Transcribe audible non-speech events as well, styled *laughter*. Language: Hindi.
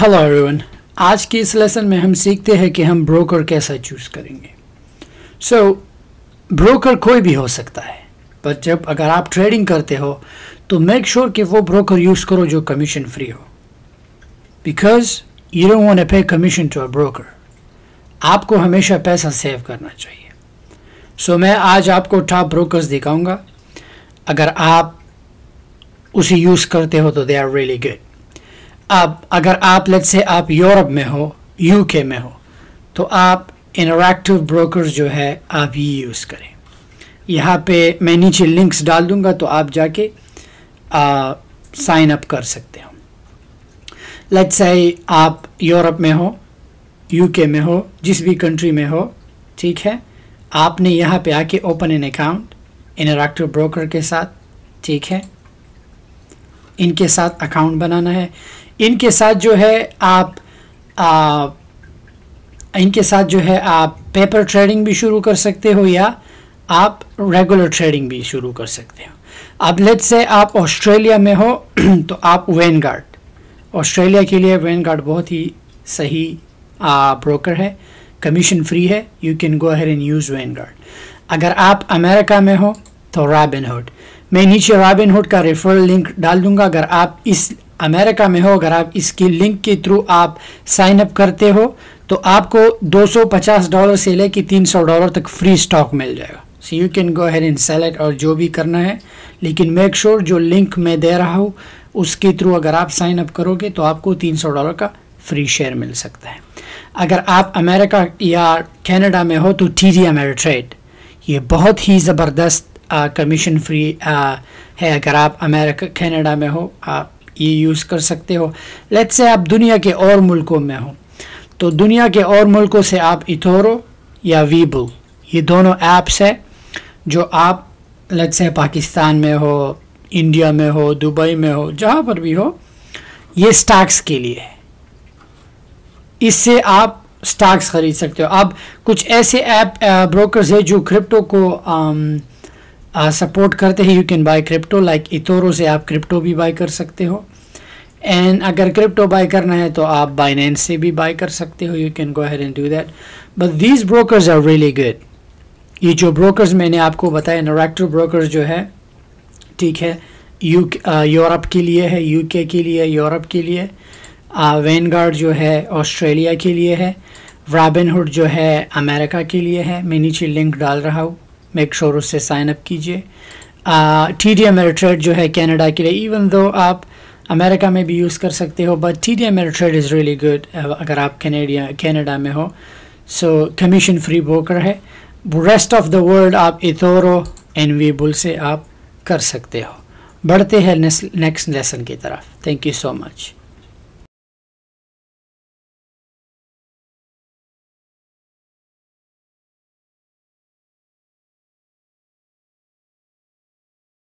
हेलो एवरीवन आज के इस लेसन में हम सीखते हैं कि हम ब्रोकर कैसा चूज़ करेंगे सो so, ब्रोकर कोई भी हो सकता है पर जब अगर आप ट्रेडिंग करते हो तो मेक श्योर sure कि वो ब्रोकर यूज़ करो जो कमीशन फ्री हो because you don't want pay commission to a broker आपको हमेशा पैसा सेव करना चाहिए सो so, मैं आज आपको टॉप ब्रोकर्स दिखाऊंगा अगर आप उसे यूज़ करते हो तो दे आर रियली गुड अब अगर आप लेट से आप यूरोप में हो यूके में हो तो आप इंटरेक्टिव ब्रोकर जो है आप ये यूज़ करें यहाँ पे मैं नीचे लिंक्स डाल दूँगा तो आप जाके साइन अप कर सकते हो लेट्स से आप यूरोप में हो यूके में हो जिस भी कंट्री में हो ठीक है आपने यहाँ पे आके open an account interactive broker के साथ ठीक है इनके साथ अकाउंट बनाना है इनके साथ जो है आप आ, इनके साथ जो है आप पेपर ट्रेडिंग भी शुरू कर सकते हो या आप रेगुलर ट्रेडिंग भी शुरू कर सकते हो अब लेट से आप ऑस्ट्रेलिया *clears throat* तो में हो तो आप वेन गार्ड ऑस्ट्रेलिया के लिए वेन गार्ड बहुत ही सही ब्रोकर है कमीशन फ्री है you can go here and use Vanguard अगर आप अमेरिका में हो तो रॉबिनहुड मैं नीचे रॉबिन हुड का रेफरल लिंक डाल दूंगा अगर आप इस अमेरिका में हो अगर आप इसकी लिंक के थ्रू आप साइन अप करते हो तो आपको 250 डॉलर से लेके 300 डॉलर तक फ्री स्टॉक मिल जाएगा so you can go here in select और जो भी करना है लेकिन मेक श्योर sure जो लिंक मैं दे रहा हूँ उसके थ्रू अगर आप साइन अप करोगे तो आपको 300 डॉलर का फ्री शेयर मिल सकता है अगर आप अमेरिका या कैनेडा में हो तो टी डी ये बहुत ही ज़बरदस्त कमीशन फ्री है अगर आप अमेरिका कनाडा में हो आप ये यूज़ कर सकते हो लेट्स से आप दुनिया के और मुल्कों में हो तो दुनिया के और मुल्कों से आप इथोरो या वीबो ये दोनों ऐप्स हैं जो आप लेट्स से पाकिस्तान में हो इंडिया में हो दुबई में हो जहाँ पर भी हो ये स्टॉक्स के लिए है इससे आप स्टॉक्स खरीद सकते हो अब कुछ ऐसे ऐप ब्रोकर्स हैं जो क्रिप्टो को आ, um, सपोर्ट करते हैं you can buy crypto like eToro से आप क्रिप्टो भी बाय कर सकते हो एंड अगर क्रिप्टो बाय करना है तो आप बाइनेंस से भी बाय कर सकते हो you can go here and do that but these brokers are really good ये जो ब्रोकर्स मैंने आपको बताया नोरेक्टर ब्रोकर जो है ठीक है यू यूरोप के लिए है यू के लिए यूरोप के लिए गार्ड जो है ऑस्ट्रेलिया के लिए है रॉबिनहुड जो है अमेरिका के लिए है मैं नीचे लिंक डाल रहा हूँ मेक श्योर उससे साइन अप कीजिए टी डी एम जो है कैनेडा के लिए इवन दो आप अमेरिका में भी यूज़ कर सकते हो but T D M is really good अगर आप कैनेडिया कैनेडा में हो सो कमीशन फ्री ब्रोकर है रेस्ट ऑफ द वर्ल्ड आप इथोरो एनवीबुल से आप कर सकते हो बढ़ते हैं नेक्स्ट लेसन की तरफ थैंक यू सो मच